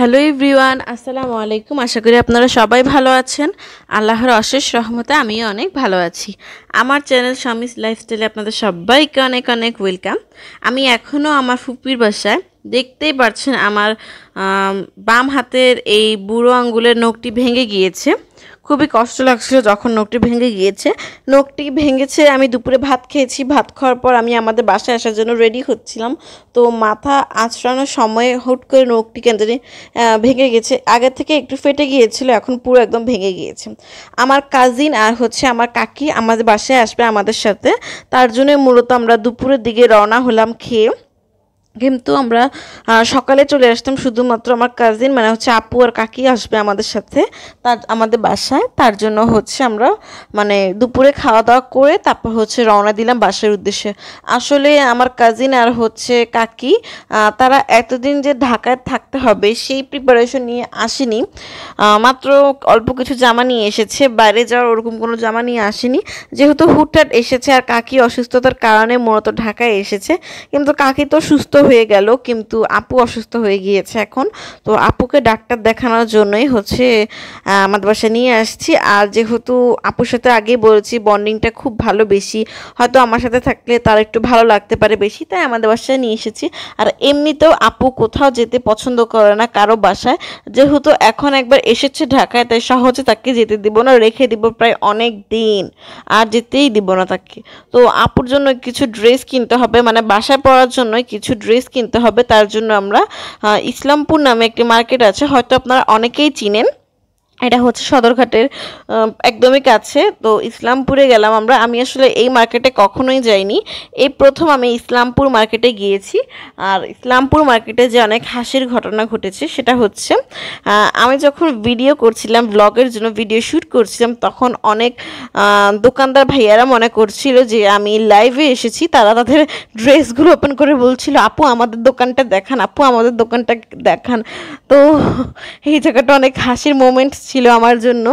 hello everyone আসসালামু আলাইকুম আশা করি আপনারা সবাই ভালো আছেন আল্লাহর অশেষ রহমতে আমিও অনেক ভালো আছি আমার চ্যানেল স্বামীস লাইফস্টাইলে আপনাদের সবাইকে অনেক অনেক ওয়েলকাম আমি এখনও আমার ফুপির বাসায় দেখতেই পাচ্ছেন আমার বাম হাতের এই বুড়ো আঙ্গুলের নখটি ভেঙে গিয়েছে খুবই কষ্ট লাগছিল যখন নখটি ভেঙে গিয়েছে নখটি ভেঙেছে আমি দুপুরে ভাত খেয়েছি ভাত খাওয়ার পর আমি আমাদের বাসায় আসার জন্য রেডি হচ্ছিলাম তো মাথা আঁচড়ানোর সময়ে হুট করে নখটি কেন জানি ভেঙে গেছে আগে থেকে একটু ফেটে গিয়েছিল এখন পুরো একদম ভেঙে গিয়েছে আমার কাজিন আর হচ্ছে আমার কাকি আমাদের বাসায় আসবে আমাদের সাথে তার জন্য মূলত আমরা দুপুরের দিকে রওনা হলাম খেয়ে কিন্তু আমরা সকালে চলে আসতাম শুধুমাত্র আমার কাজিন মানে হচ্ছে আপু আর কাকি আসবে আমাদের সাথে তার আমাদের বাসায় তার জন্য হচ্ছে আমরা মানে দুপুরে খাওয়া দাওয়া করে তারপর হচ্ছে রওনা দিলাম বাসার উদ্দেশ্যে আসলে আমার কাজিন আর হচ্ছে কাকি তারা এতদিন যে ঢাকায় থাকতে হবে সেই প্রিপারেশন নিয়ে আসেনি মাত্র অল্প কিছু জামা নিয়ে এসেছে বাইরে যাওয়ার ওরকম কোনো জামা নিয়ে আসেনি যেহেতু হুটহাট এসেছে আর কাকি অসুস্থতার কারণে মূলত ঢাকায় এসেছে কিন্তু কাকি তো সুস্থ হয়ে গেল কিন্তু আপু অসুস্থ হয়ে গিয়েছে এখন তো আপুকে ডাক্তার দেখানোর জন্যই হচ্ছে আমাদের বাসায় নিয়ে আসছি আর যেহেতু আপুর সাথে আগেই বলেছি বন্ডিংটা খুব ভালো বেশি হয়তো আমার সাথে থাকলে তার একটু ভালো লাগতে পারে বেশি তাই আমাদের বাসায় নিয়ে এসেছি আর এমনিতেও আপু কোথাও যেতে পছন্দ করে না কারো বাসায় যেহেতু এখন একবার এসেছে ঢাকায় তাই সহজে তাকে যেতে দিব না রেখে দিব প্রায় অনেক দিন আর যেতেই দিব না তাকে তো আপুর জন্য কিছু ড্রেস কিনতে হবে মানে বাসায় পড়ার জন্য কিছু ড্রেস ড্রেস কিনতে হবে তার জন্য আমরা ইসলামপুর নামে একটি মার্কেট আছে হয়তো আপনারা অনেকেই চিনেন এটা হচ্ছে সদরঘাটের একদমই কাছে তো ইসলামপুরে গেলাম আমরা আমি আসলে এই মার্কেটে কখনোই যাইনি এই প্রথম আমি ইসলামপুর মার্কেটে গিয়েছি আর ইসলামপুর মার্কেটে যে অনেক হাসির ঘটনা ঘটেছে সেটা হচ্ছে আমি যখন ভিডিও করছিলাম ব্লগের জন্য ভিডিও শ্যুট করছিলাম তখন অনেক দোকানদার ভাইয়ারা মনে করছিল যে আমি লাইভে এসেছি তারা তাদের ড্রেসগুলো ওপেন করে বলছিল আপু আমাদের দোকানটা দেখান আপু আমাদের দোকানটা দেখান তো এই জায়গাটা অনেক হাসির মোমেন্টস ছিল আমার জন্য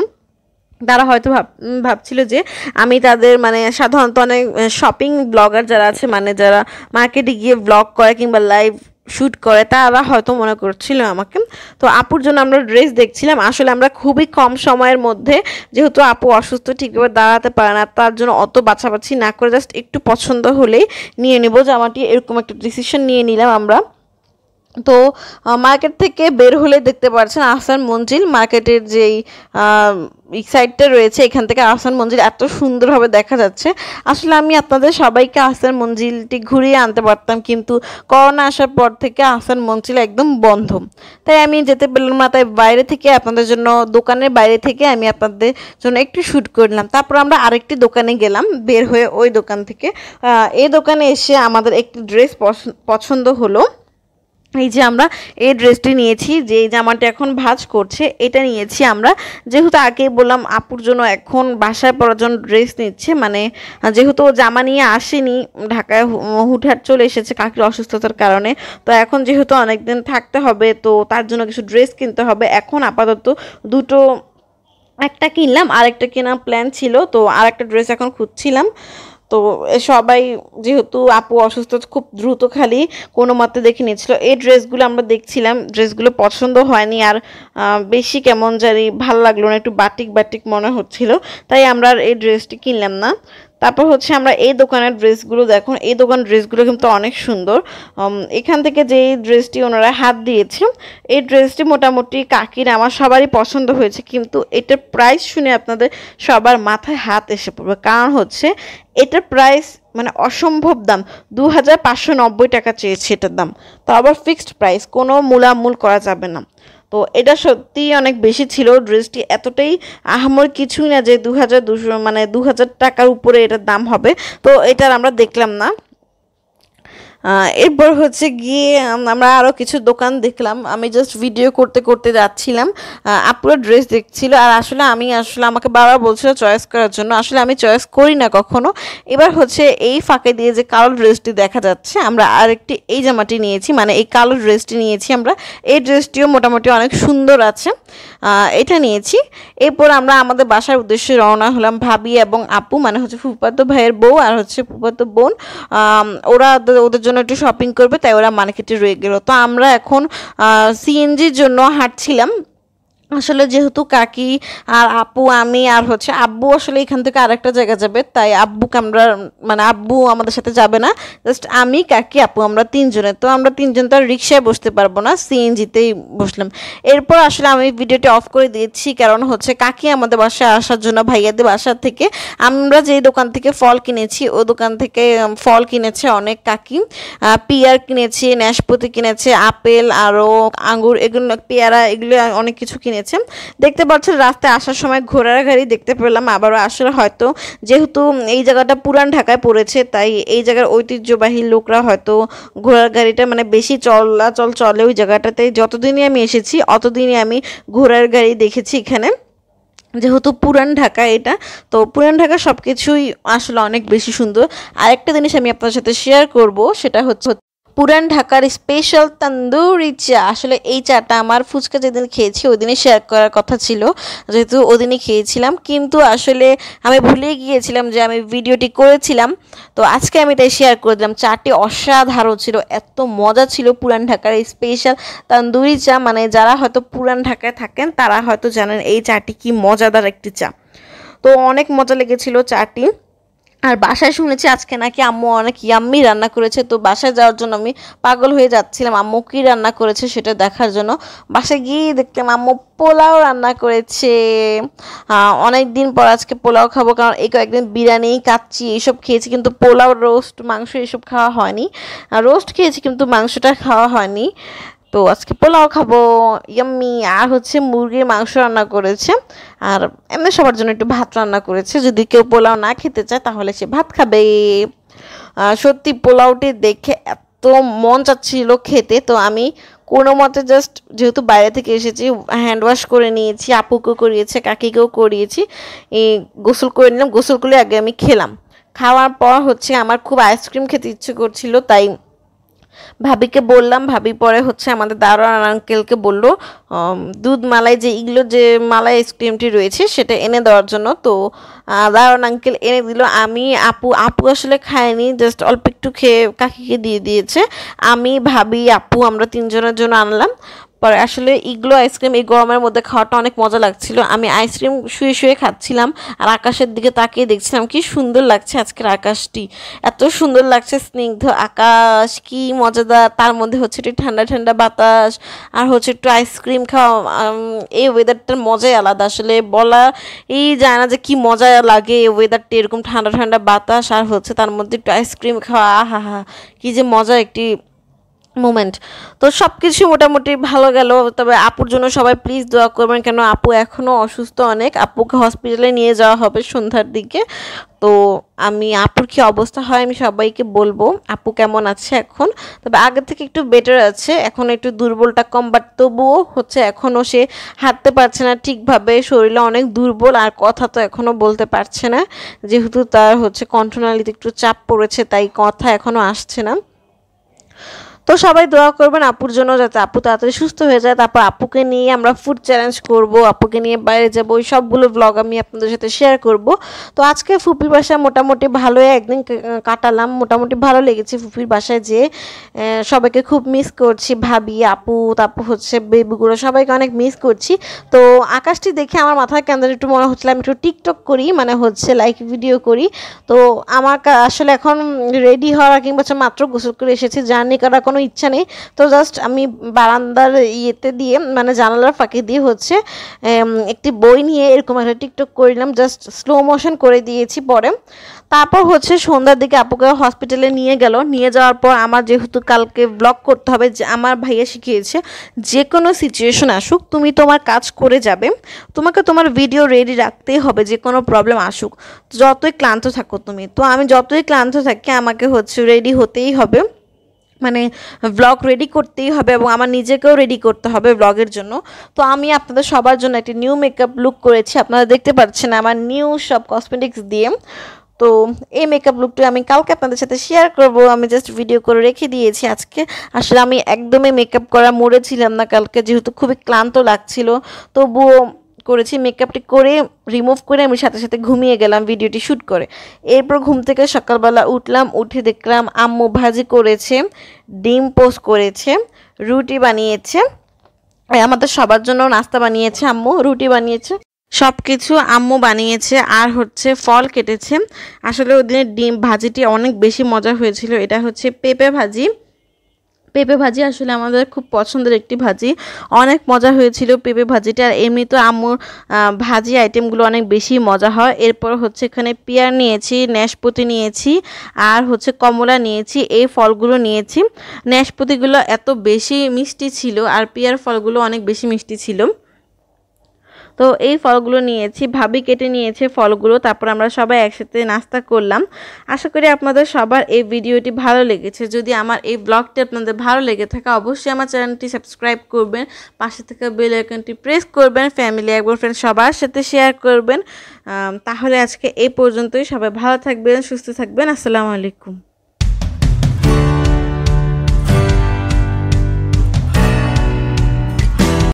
তারা হয়তো ভাব ভাবছিল যে আমি তাদের মানে সাধারণত অনেক শপিং ব্লগার যারা আছে মানে যারা মার্কেটে গিয়ে ব্লগ করে কিংবা লাইভ শ্যুট করে তারা হয়তো মনে করছিল আমাকে তো আপুর জন্য আমরা ড্রেস দেখছিলাম আসলে আমরা খুবই কম সময়ের মধ্যে যেহেতু আপু অসুস্থ ঠিকভাবে দাঁড়াতে পারে না তার জন্য অত বাছাবাছি না করে জাস্ট একটু পছন্দ হলেই নিয়ে নেবো জামাটি এরকম একটা ডিসিশন নিয়ে নিলাম আমরা তো মার্কেট থেকে বের হলে দেখতে পাচ্ছেন আহসান মঞ্জিল মার্কেটের যেই সাইডটা রয়েছে এখান থেকে আহসান মঞ্জিল এত সুন্দরভাবে দেখা যাচ্ছে আসলে আমি আপনাদের সবাইকে আহসান মঞ্জিলটি ঘুরিয়ে আনতে পারতাম কিন্তু করোনা আসার পর থেকে আহসান মঞ্জিল একদম বন্ধ তাই আমি যেতে পেলাম না তাই বাইরে থেকে আপনাদের জন্য দোকানের বাইরে থেকে আমি আপনাদের জন্য একটু শ্যুট করলাম তারপর আমরা আরেকটি দোকানে গেলাম বের হয়ে ওই দোকান থেকে এই দোকানে এসে আমাদের একটি ড্রেস পছন্দ হলো এই যে আমরা এই ড্রেসটি নিয়েছি যে এই জামাটা এখন ভাজ করছে এটা নিয়েছি আমরা যেহেতু আগেই বললাম আপুর জন্য এখন বাসায় পড়ার জন্য ড্রেস নিচ্ছে মানে যেহেতু ও জামা নিয়ে আসেনি ঢাকায় হুটহাট চলে এসেছে কাকির অসুস্থতার কারণে তো এখন যেহেতু অনেকদিন থাকতে হবে তো তার জন্য কিছু ড্রেস কিনতে হবে এখন আপাতত দুটো একটা কিনলাম আরেকটা কেনার প্ল্যান ছিল তো আরেকটা ড্রেস এখন খুঁজছিলাম তো সবাই যেহেতু আপু অসুস্থ খুব দ্রুত খালি কোনো মতে দেখে নিয়েছিল এই ড্রেসগুলো আমরা দেখছিলাম ড্রেসগুলো পছন্দ হয়নি আর বেশি কেমন জানি ভাল লাগলো না একটু বাটিক বাটিক মনে হচ্ছিল তাই আমরা এই ড্রেসটি কিনলাম না তারপর হচ্ছে আমরা এই দোকানের ড্রেসগুলো দেখুন এই দোকান ড্রেসগুলো কিন্তু অনেক সুন্দর এখান থেকে যে ড্রেসটি ওনারা হাত দিয়েছেন এই ড্রেসটি মোটামুটি কাকির আমার সবারই পছন্দ হয়েছে কিন্তু এটার প্রাইস শুনে আপনাদের সবার মাথায় হাত এসে পড়বে কারণ হচ্ছে এটার প্রাইস মানে অসম্ভব দাম দু টাকা চেয়েছে এটার দাম তো আবার ফিক্সড প্রাইস কোনো মূলামূল করা যাবে না তো এটা সত্যি অনেক বেশি ছিল ড্রেসটি এতটাই আহামর কিছুই না যে দু হাজার দুশো মানে দু হাজার টাকার উপরে এটার দাম হবে তো এটার আমরা দেখলাম না এরপর হচ্ছে গিয়ে আমরা আরও কিছু দোকান দেখলাম আমি জাস্ট ভিডিও করতে করতে যাচ্ছিলাম আপুরো ড্রেস দেখছিল আর আসলে আমি আসলে আমাকে বারবার বলছিল চয়েস করার জন্য আসলে আমি চয়েস করি না কখনো এবার হচ্ছে এই ফাঁকে দিয়ে যে কালো ড্রেসটি দেখা যাচ্ছে আমরা আরেকটি এই জামাটি নিয়েছি মানে এই কালো ড্রেসটি নিয়েছি আমরা এই ড্রেসটিও মোটামুটি অনেক সুন্দর আছে এটা নিয়েছি এরপর আমরা আমাদের বাসার উদ্দেশ্যে রওনা হলাম ভাবি এবং আপু মানে হচ্ছে ফুপাত ভাইয়ের বউ আর হচ্ছে ফুপাত বোন ওরা ওদের জন্য জন্য একটু শপিং করবে তাই ওরা মার্কেটে রয়ে গেল তো আমরা এখন সিএনজির জন্য হাঁটছিলাম আসলে যেহেতু কাকি আর আপু আমি আর হচ্ছে আব্বু আসলে এখান থেকে আরেকটা জায়গা যাবে তাই আব্বুকে আমরা মানে আব্বু আমাদের সাথে যাবে না জাস্ট আমি কাকি আপু আমরা তিনজনে তো আমরা তিনজন তো আর রিক্সায় বসতে পারবো না সিএনজিতেই বসলাম এরপর আসলে আমি ভিডিওটি অফ করে দিয়েছি কারণ হচ্ছে কাকি আমাদের বাসায় আসার জন্য ভাইয়াদের বাসা থেকে আমরা যে দোকান থেকে ফল কিনেছি ও দোকান থেকে ফল কিনেছে অনেক কাকি পিয়ার কিনেছি ন্যাশপতি কিনেছে আপেল আরও আঙুর এগুলো পেয়ারা এগুলো অনেক কিছু কিনে নিয়েছে দেখতে পাচ্ছেন রাস্তায় আসার সময় ঘোড়ার গাড়ি দেখতে পেলাম আবারও আসলে হয়তো যেহেতু এই জায়গাটা পুরান ঢাকায় পড়েছে তাই এই জায়গার ঐতিহ্যবাহী লোকরা হয়তো ঘোড়ার গাড়িটা মানে বেশি চলাচল চলে ওই জায়গাটাতে যতদিনই আমি এসেছি অতদিনই আমি ঘোড়ার গাড়ি দেখেছি এখানে যেহেতু পুরান ঢাকা এটা তো পুরান ঢাকা সব কিছুই আসলে অনেক বেশি সুন্দর আরেকটা জিনিস আমি আপনার সাথে শেয়ার করব সেটা হচ্ছে পুরান ঢাকার স্পেশাল তন্দুরি চা আসলে এই চাটা আমার ফুচকা যেদিন খেয়েছি ওই দিনে শেয়ার করার কথা ছিল যেহেতু ওই দিনই খেয়েছিলাম কিন্তু আসলে আমি ভুলে গিয়েছিলাম যে আমি ভিডিওটি করেছিলাম তো আজকে আমি তাই শেয়ার করে দিলাম চাটি অসাধারণ ছিল এত মজা ছিল পুরান ঢাকার স্পেশাল তন্দুরি চা মানে যারা হয়তো পুরান ঢাকায় থাকেন তারা হয়তো জানেন এই চাটি কি মজাদার একটি চা তো অনেক মজা লেগেছিল চাটি আর বাসায় শুনেছি আজকে নাকি আম্মু অনেক ইয়াম্মি রান্না করেছে তো বাসায় যাওয়ার জন্য আমি পাগল হয়ে যাচ্ছিলাম আম্মু কী রান্না করেছে সেটা দেখার জন্য বাসায় গিয়ে দেখতাম আম্মু পোলাও রান্না করেছে অনেক দিন পর আজকে পোলাও খাবো কারণ এই কয়েকদিন বিরিয়ানি কাচ্চি এইসব খেয়েছি কিন্তু পোলাও রোস্ট মাংস এইসব খাওয়া হয়নি রোস্ট খেয়েছি কিন্তু মাংসটা খাওয়া হয়নি তো আজকে পোলাও খাবো ইয়াম্মি আর হচ্ছে মুরগির মাংস রান্না করেছে আর এমনি সবার জন্য একটু ভাত রান্না করেছে যদি কেউ পোলাও না খেতে চায় তাহলে সে ভাত খাবে সত্যি পোলাওটি দেখে এত মন চাচ্ছিল খেতে তো আমি কোনো মতে জাস্ট যেহেতু বাইরে থেকে এসেছি হ্যান্ড ওয়াশ করে নিয়েছি আপুকেও করিয়েছে কাকিকেও করিয়েছি গোসল করে নিলাম গোসল করে আগে আমি খেলাম খাওয়ার পর হচ্ছে আমার খুব আইসক্রিম খেতে ইচ্ছে করছিল তাই ভাবিকে বললাম ভাবি পরে হচ্ছে আমাদের দারোয়ান আঙ্কেলকে বললো দুধ মালাই যে ইগলো যে মালাই আইসক্রিমটি রয়েছে সেটা এনে দেওয়ার জন্য তো দারোয়ান আঙ্কেল এনে দিল আমি আপু আপু আসলে খায়নি জাস্ট অল্প একটু খেয়ে কাকিকে দিয়ে দিয়েছে আমি ভাবি আপু আমরা তিনজনের জন্য আনলাম পরে আসলে ইগলো আইসক্রিম এই গরমের মধ্যে খাওয়াটা অনেক মজা লাগছিল আমি আইসক্রিম শুয়ে শুয়ে খাচ্ছিলাম আর আকাশের দিকে তাকিয়ে দেখছিলাম কি সুন্দর লাগছে আজকের আকাশটি এত সুন্দর লাগছে স্নিগ্ধ আকাশ কি মজাদার তার মধ্যে হচ্ছে একটু ঠান্ডা ঠান্ডা বাতাস আর হচ্ছে একটু আইসক্রিম খাওয়া এই ওয়েদারটার মজাই আলাদা আসলে বলা এই যায় না যে কি মজা লাগে এই ওয়েদারটি এরকম ঠান্ডা ঠান্ডা বাতাস আর হচ্ছে তার মধ্যে একটু আইসক্রিম খাওয়া আহা হা কী যে মজা একটি মোমেন্ট তো সব কিছু মোটামুটি ভালো গেল তবে আপুর জন্য সবাই প্লিজ দোয়া করবেন কেন আপু এখনও অসুস্থ অনেক আপুকে হসপিটালে নিয়ে যাওয়া হবে সন্ধ্যার দিকে তো আমি আপুর কি অবস্থা হয় আমি সবাইকে বলবো আপু কেমন আছে এখন তবে আগে থেকে একটু বেটার আছে এখন একটু দুর্বলটা কম বাট তবুও হচ্ছে এখনও সে হাঁটতে পারছে না ঠিকভাবে শরীরে অনেক দুর্বল আর কথা তো এখনও বলতে পারছে না যেহেতু তার হচ্ছে কণ্ঠনালীতে একটু চাপ পড়েছে তাই কথা এখনও আসছে না তো সবাই দোয়া করবেন আপুর জন্য যাতে আপু তাড়াতাড়ি সুস্থ হয়ে যায় তারপর আপুকে নিয়ে আমরা ফুড চ্যালেঞ্জ করব আপুকে নিয়ে বাইরে যাবো ওই সবগুলো ব্লগ আমি আপনাদের সাথে শেয়ার করব তো আজকে ফুপির বাসায় মোটামুটি ভালোই একদিন কাটালাম মোটামুটি ভালো লেগেছে ফুপির বাসায় যে সবাইকে খুব মিস করছি ভাবি আপু তারপর হচ্ছে বেবুগুলো সবাইকে অনেক মিস করছি তো আকাশটি দেখে আমার মাথায় কেন্দ্রে একটু মনে হচ্ছিল আমি একটু টিকটক করি মানে হচ্ছে লাইক ভিডিও করি তো আমার আসলে এখন রেডি হওয়া কিংবা মাত্র গোসল করে এসেছি জার্নি করার কোনো কোনো ইচ্ছা নেই তো জাস্ট আমি বারান্দার ইয়েতে দিয়ে মানে জানালার ফাঁকে দিয়ে হচ্ছে একটি বই নিয়ে এরকম একটা টিকটক করলাম জাস্ট স্লো মোশন করে দিয়েছি পরে তারপর হচ্ছে সন্ধ্যার দিকে আপুকে হসপিটালে নিয়ে গেল নিয়ে যাওয়ার পর আমার যেহেতু কালকে ব্লক করতে হবে যে আমার ভাইয়া শিখিয়েছে যে কোনো সিচুয়েশন আসুক তুমি তোমার কাজ করে যাবে তোমাকে তোমার ভিডিও রেডি রাখতেই হবে যে কোনো প্রবলেম আসুক যতই ক্লান্ত থাকো তুমি তো আমি যতই ক্লান্ত থাকি আমাকে হচ্ছে রেডি হতেই হবে মানে ব্লগ রেডি করতেই হবে এবং আমার নিজেকেও রেডি করতে হবে ব্লগের জন্য তো আমি আপনাদের সবার জন্য একটি নিউ মেকআপ লুক করেছি আপনারা দেখতে পাচ্ছেন আমার নিউ সব কসমেটিক্স দিয়ে তো এই মেকআপ লুকটা আমি কালকে আপনাদের সাথে শেয়ার করব আমি জাস্ট ভিডিও করে রেখে দিয়েছি আজকে আসলে আমি একদমই মেকআপ করা মরেছিলাম না কালকে যেহেতু খুবই ক্লান্ত লাগছিল তবুও করেছি মেকআপটি করে রিমুভ করে আমি সাথে সাথে ঘুমিয়ে গেলাম ভিডিওটি শ্যুট করে এরপর ঘুম থেকে সকালবেলা উঠলাম উঠে দেখলাম আম্মু ভাজি করেছে ডিম পোস্ট করেছে রুটি বানিয়েছে আমাদের সবার জন্য নাস্তা বানিয়েছে আম্মু রুটি বানিয়েছে সব কিছু আম্মু বানিয়েছে আর হচ্ছে ফল কেটেছে আসলে ওদিনের ডিম ভাজিটি অনেক বেশি মজা হয়েছিল এটা হচ্ছে পেঁপে ভাজি পেঁপে ভাজি আসলে আমাদের খুব পছন্দের একটি ভাজি অনেক মজা হয়েছিল পেঁপে ভাজিটা আর এমনি তো আম্মুর ভাজি আইটেমগুলো অনেক বেশি মজা হয় এরপর হচ্ছে এখানে পেয়ার নিয়েছি ন্যাশপতি নিয়েছি আর হচ্ছে কমলা নিয়েছি এই ফলগুলো নিয়েছি ন্যাশপতিগুলো এত বেশি মিষ্টি ছিল আর পেয়ার ফলগুলো অনেক বেশি মিষ্টি ছিল তো এই ফলগুলো নিয়েছি ভাবি কেটে নিয়েছে ফলগুলো তারপর আমরা সবাই একসাথে নাস্তা করলাম আশা করি আপনাদের সবার এই ভিডিওটি ভালো লেগেছে যদি আমার এই ব্লগটি আপনাদের ভালো লেগে থাকে অবশ্যই আমার চ্যানেলটি সাবস্ক্রাইব করবেন পাশে থেকে বেল আইকনটি প্রেস করবেন ফ্যামিলি একবার ফ্রেন্ড সবার সাথে শেয়ার করবেন তাহলে আজকে এই পর্যন্তই সবাই ভালো থাকবেন সুস্থ থাকবেন আসসালামু আলাইকুম